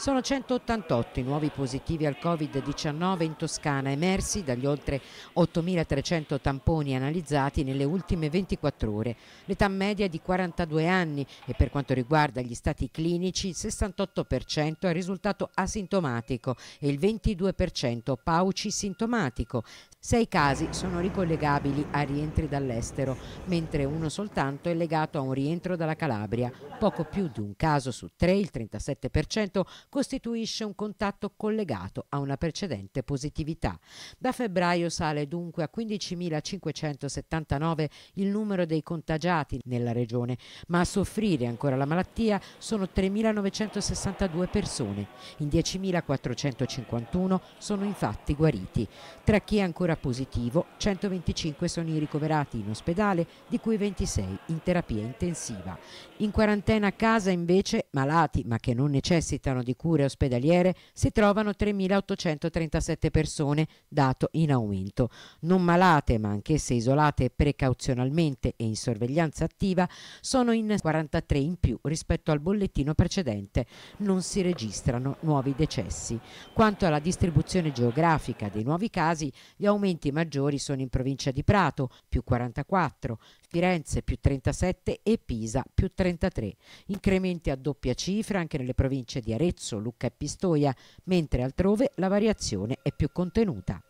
Sono 188 i nuovi positivi al Covid-19 in Toscana emersi dagli oltre 8.300 tamponi analizzati nelle ultime 24 ore. L'età media è di 42 anni e per quanto riguarda gli stati clinici il 68% è risultato asintomatico e il 22% pauci sintomatico. Sei casi sono ricollegabili a rientri dall'estero, mentre uno soltanto è legato a un rientro dalla Calabria. Poco più di un caso su tre, il 37%, costituisce un contatto collegato a una precedente positività. Da febbraio sale dunque a 15.579 il numero dei contagiati nella regione, ma a soffrire ancora la malattia sono 3.962 persone. In 10.451 sono infatti guariti. Tra chi è ancora ancora positivo, 125 sono i ricoverati in ospedale, di cui 26 in terapia intensiva. In quarantena a casa invece, malati ma che non necessitano di cure ospedaliere, si trovano 3.837 persone, dato in aumento. Non malate ma anch'esse isolate precauzionalmente e in sorveglianza attiva, sono in 43 in più rispetto al bollettino precedente. Non si registrano nuovi decessi. Quanto alla distribuzione geografica dei nuovi casi, gli aumenti aumenti maggiori sono in provincia di Prato, più 44, Firenze più 37 e Pisa più 33. Incrementi a doppia cifra anche nelle province di Arezzo, Lucca e Pistoia, mentre altrove la variazione è più contenuta.